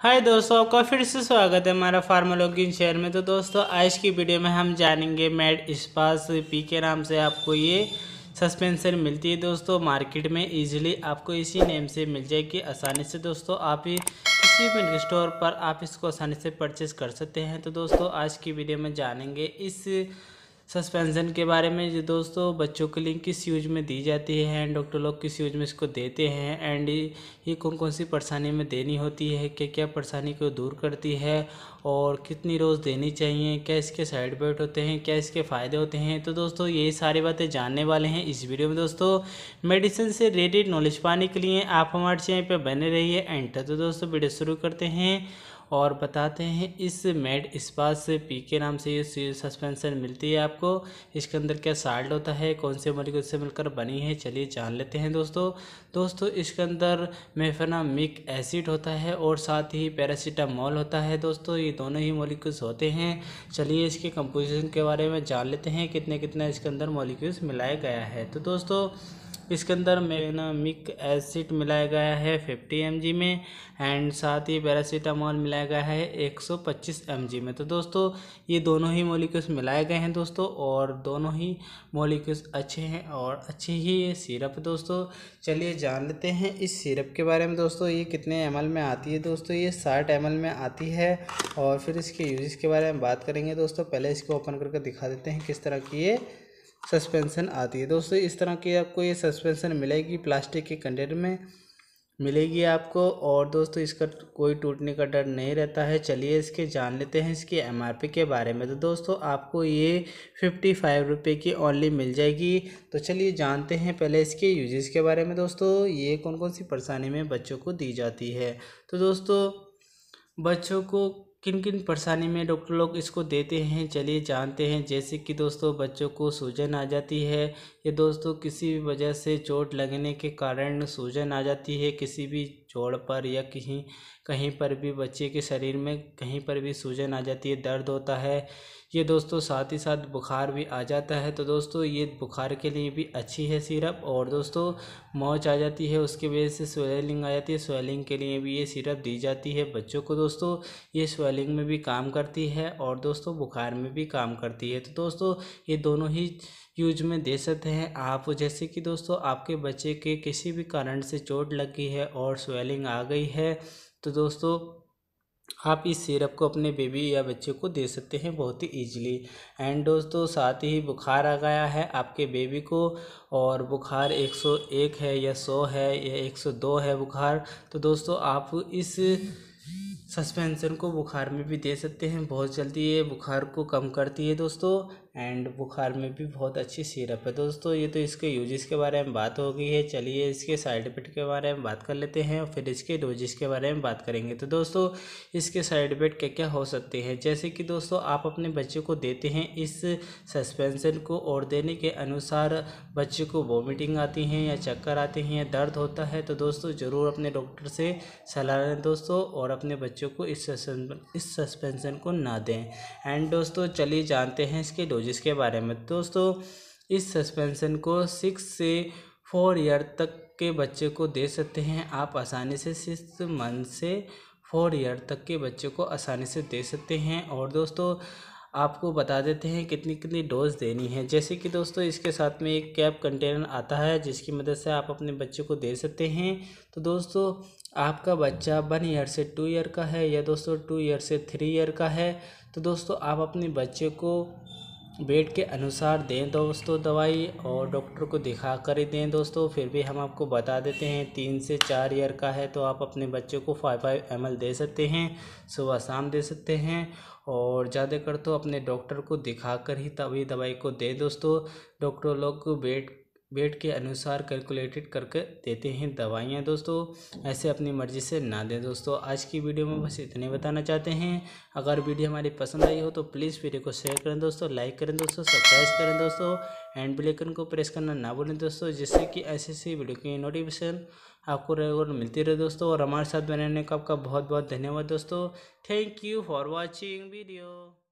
हाय दोस्तों आपका फिर से स्वागत है हमारा फार्मोलॉगिन शेयर में तो दोस्तों आज की वीडियो में हम जानेंगे मेड इस्पास पी के नाम से आपको ये सस्पेंसर मिलती है दोस्तों मार्केट में इजीली आपको इसी नेम से मिल जाएगी आसानी से दोस्तों आप ही किसी भी स्टोर पर आप इसको आसानी से परचेज़ कर सकते हैं तो दोस्तों आज की वीडियो में जानेंगे इस सस्पेंशन के बारे में जो दोस्तों बच्चों के लिए किस यूज में दी जाती है एंड डॉक्टर लोग किस यूज में इसको देते हैं एंड ये कौन कौन सी परेशानी में देनी होती है क्या क्या परेशानी को दूर करती है और कितनी रोज़ देनी चाहिए क्या इसके साइड इफेक्ट होते हैं क्या इसके फ़ायदे होते हैं तो दोस्तों ये सारी बातें जानने वाले हैं इस वीडियो में दोस्तों मेडिसिन से रिलेटेड नॉलेज पाने के लिए आप हमारे चैनल पर बने रहिए एंटर तो दोस्तों वीडियो शुरू करते हैं और बताते हैं इस मेड इस्पात से पी के नाम से ये सस्पेंशन मिलती है आप आपको इसके अंदर क्या साल्ट होता है कौन से मॉलिक्यूल से मिलकर बनी है चलिए जान लेते हैं दोस्तों दोस्तों इसके अंदर मेफेनामिक एसिड होता है और साथ ही पैरासीटामोल होता है दोस्तों ये दोनों ही मोलिक्यूल्स होते हैं चलिए इसके कंपोजिशन के बारे में जान लेते हैं कितने कितने इसके अंदर मोलिक्यूल्स मिलाया गया है तो दोस्तों इसके अंदर मेनामिक एसिड मिलाया गया है 50 एम में एंड साथ ही पैरासीटामोल मिलाया गया है 125 एम में तो दोस्तों ये दोनों ही मोलिक्यूल्स मिलाए गए हैं दोस्तों और दोनों ही मोलिक्यूल्स अच्छे हैं और अच्छे ही ये सिरप दोस्तों चलिए जान लेते हैं इस सिरप के बारे में दोस्तों ये कितने एम में आती है दोस्तों ये साठ एम में आती है और फिर इसके यूज़ के बारे में बात करेंगे दोस्तों पहले इसको ओपन करके दिखा देते हैं किस तरह की ये सस्पेंसन आती है दोस्तों इस तरह की आपको ये सस्पेंसन मिलेगी प्लास्टिक के कंटेनर में मिलेगी आपको और दोस्तों इसका कोई टूटने का डर नहीं रहता है चलिए इसके जान लेते हैं इसके एमआरपी के बारे में तो दोस्तों आपको ये फिफ्टी फाइव रुपये की ओनली मिल जाएगी तो चलिए जानते हैं पहले इसके यूजेस के बारे में दोस्तों ये कौन कौन सी परेशानी में बच्चों को दी जाती है तो दोस्तों बच्चों को किन किन परेशानी में डॉक्टर लोग इसको देते हैं चलिए जानते हैं जैसे कि दोस्तों बच्चों को सूजन आ जाती है या दोस्तों किसी भी वजह से चोट लगने के कारण सूजन आ जाती है किसी भी जोड़ पर या कहीं कहीं पर भी बच्चे के शरीर में कहीं पर भी सूजन आ जाती है दर्द होता है ये दोस्तों साथ ही साथ बुखार भी आ जाता है तो दोस्तों ये बुखार के लिए भी अच्छी है सिरप और दोस्तों मौच आ जाती है उसकी वजह से स्वेलिंग आ जाती है स्वेलिंग के लिए भी ये सिरप दी जाती है बच्चों को दोस्तों ये स्वेलिंग में भी काम करती है और दोस्तों बुखार में भी काम करती है तो दोस्तों ये दोनों ही यूज में दे सकते हैं आप जैसे कि दोस्तों आपके बच्चे के किसी भी कारण से चोट लगी है और स्वेलिंग स्वेलिंग आ गई है तो दोस्तों आप इस सिरप को अपने बेबी या बच्चे को दे सकते हैं बहुत ही ईजिली एंड दोस्तों साथ ही बुखार आ गया है आपके बेबी को और बुखार 101 है या 100 है या 102 है बुखार तो दोस्तों आप इस सस्पेंशन को बुखार में भी दे सकते हैं बहुत जल्दी ये बुखार को कम करती है दोस्तों एंड बुखार में भी बहुत अच्छी सिरप है दोस्तों ये तो इसके यूजेस के बारे में बात हो गई है चलिए इसके साइड इफेक्ट के बारे में बात कर लेते हैं और फिर इसके डोजेस के बारे में बात करेंगे तो दोस्तों इसके साइड इफेक्ट क्या क्या हो सकते हैं जैसे कि दोस्तों आप अपने बच्चे को देते हैं इस सस्पेंसन को और देने के अनुसार बच्चे को वॉमिटिंग आती हैं या चक्कर आते हैं या दर्द होता है तो दोस्तों ज़रूर अपने डॉक्टर से सलाह लें दोस्तों और अपने बच्चों को इस इस सस्पेंसन को ना दें एंड दोस्तों चलिए जानते हैं इसके डोज जिसके बारे में दोस्तों इस सस्पेंशन को सिक्स से फोर ईयर तक के बच्चे को दे सकते हैं आप आसानी से सिक्स मंथ से फोर ईयर तक के बच्चे को आसानी से दे सकते हैं और दोस्तों आपको बता देते हैं कितनी कितनी डोज देनी है जैसे कि दोस्तों इसके साथ में एक कैप कंटेनर आता है जिसकी मदद से आप अपने बच्चे को दे सकते हैं तो दोस्तों आपका बच्चा वन ईयर से टू ईयर का है या दोस्तों टू ईयर से थ्री ईयर का है तो दोस्तों आप अपने बच्चे को बेड के अनुसार दें दोस्तों दवाई और डॉक्टर को दिखा कर ही दें दोस्तों फिर भी हम आपको बता देते हैं तीन से चार ईयर का है तो आप अपने बच्चे को फाइव फाइव एम दे सकते हैं सुबह शाम दे सकते हैं और ज़्यादातर तो अपने डॉक्टर को दिखा कर ही तभी दवाई को दें दोस्तों डॉक्टर लोग बेड वेट के अनुसार कैलकुलेटेड करके देते हैं दवाइयाँ दोस्तों ऐसे अपनी मर्ज़ी से ना दें दोस्तों आज की वीडियो में बस इतने बताना चाहते हैं अगर वीडियो हमारी पसंद आई हो तो प्लीज़ वीडियो को शेयर करें दोस्तों लाइक करें दोस्तों सब्सक्राइब करें दोस्तों एंड बिलेकन को प्रेस करना ना भूलें दोस्तों जिससे कि ऐसी ऐसी वीडियो की नोटिफिकेशन आपको रेगुलर मिलती रहे दोस्तों और हमारे साथ बनाने का आपका बहुत बहुत धन्यवाद दोस्तों thank you for watching video